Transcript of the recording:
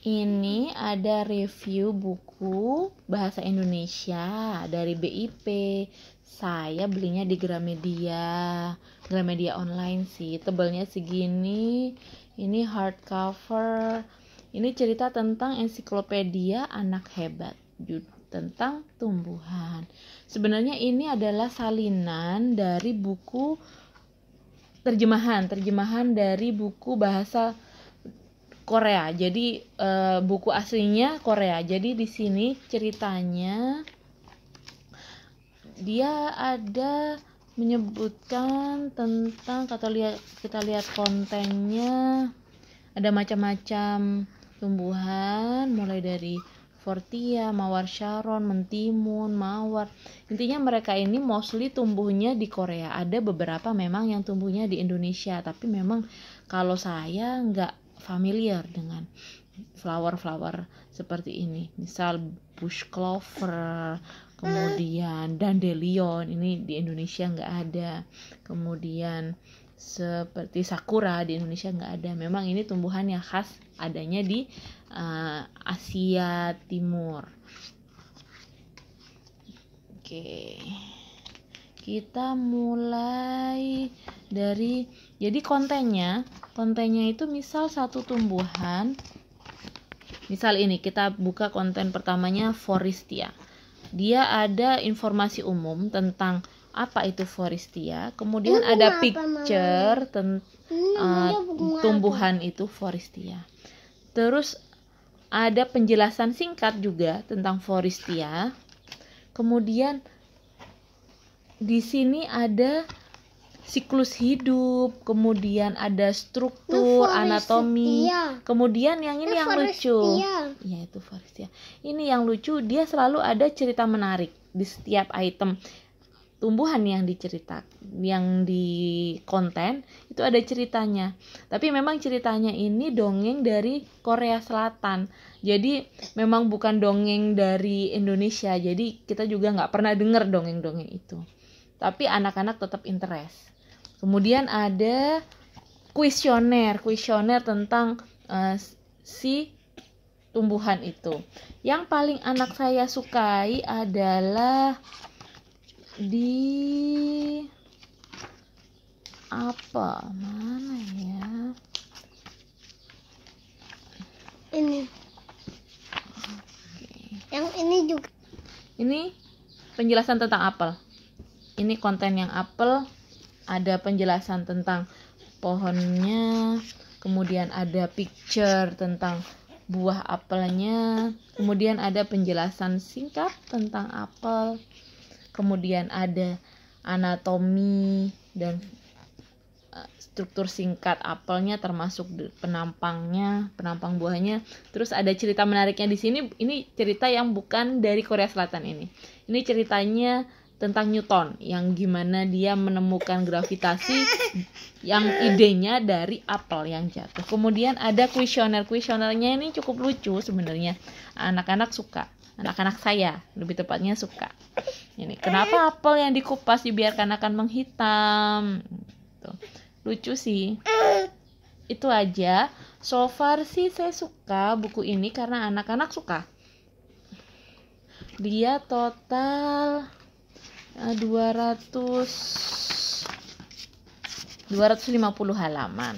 Ini ada review buku bahasa Indonesia dari BIP. Saya belinya di Gramedia. Gramedia online sih. Tebalnya segini. Ini hardcover. Ini cerita tentang ensiklopedia anak hebat. Tentang tumbuhan. Sebenarnya ini adalah salinan dari buku terjemahan, terjemahan dari buku bahasa Korea. Jadi uh, buku aslinya Korea. Jadi di sini ceritanya dia ada menyebutkan tentang kata lihat kita lihat kontennya ada macam-macam tumbuhan mulai dari Fortia, Mawar Sharon, Mentimun, Mawar. Intinya mereka ini mostly tumbuhnya di Korea. Ada beberapa memang yang tumbuhnya di Indonesia, tapi memang kalau saya nggak familiar dengan flower-flower seperti ini misal bush clover kemudian dandelion ini di Indonesia nggak ada kemudian seperti sakura di Indonesia nggak ada memang ini tumbuhan yang khas adanya di uh, Asia Timur oke kita mulai dari jadi kontennya kontennya itu misal satu tumbuhan misal ini kita buka konten pertamanya Forestia dia ada informasi umum tentang apa itu Forestia kemudian ada picture tentang uh, eh, tumbuhan itu Forestia terus ada penjelasan singkat juga tentang Forestia kemudian di sini ada siklus hidup, kemudian ada struktur, anatomi. Iya. Kemudian yang ini yang lucu. Iya, iya itu forestia. Ya. Ini yang lucu, dia selalu ada cerita menarik di setiap item tumbuhan yang dicerita yang di konten itu ada ceritanya tapi memang ceritanya ini dongeng dari Korea Selatan jadi memang bukan dongeng dari Indonesia jadi kita juga nggak pernah dengar dongeng-dongeng itu tapi anak-anak tetap interest Kemudian ada kuesioner, kuesioner tentang uh, si tumbuhan itu. Yang paling anak saya sukai adalah di apa? Mana ya? Ini. Okay. Yang ini juga. Ini penjelasan tentang apel. Ini konten yang apel ada penjelasan tentang pohonnya, kemudian ada picture tentang buah apelnya, kemudian ada penjelasan singkat tentang apel, kemudian ada anatomi dan eh, struktur singkat apelnya termasuk penampangnya, penampang buahnya. Terus ada cerita menariknya di sini. Ini cerita yang bukan dari Korea Selatan ini. Ini ceritanya tentang Newton yang gimana dia menemukan gravitasi yang idenya dari apel yang jatuh. Kemudian ada kuesioner kuesionernya ini cukup lucu sebenarnya anak-anak suka anak-anak saya lebih tepatnya suka ini kenapa apel yang dikupas dibiarkan akan menghitam Tuh. Gitu. lucu sih itu aja so far sih saya suka buku ini karena anak-anak suka dia total 200 250 halaman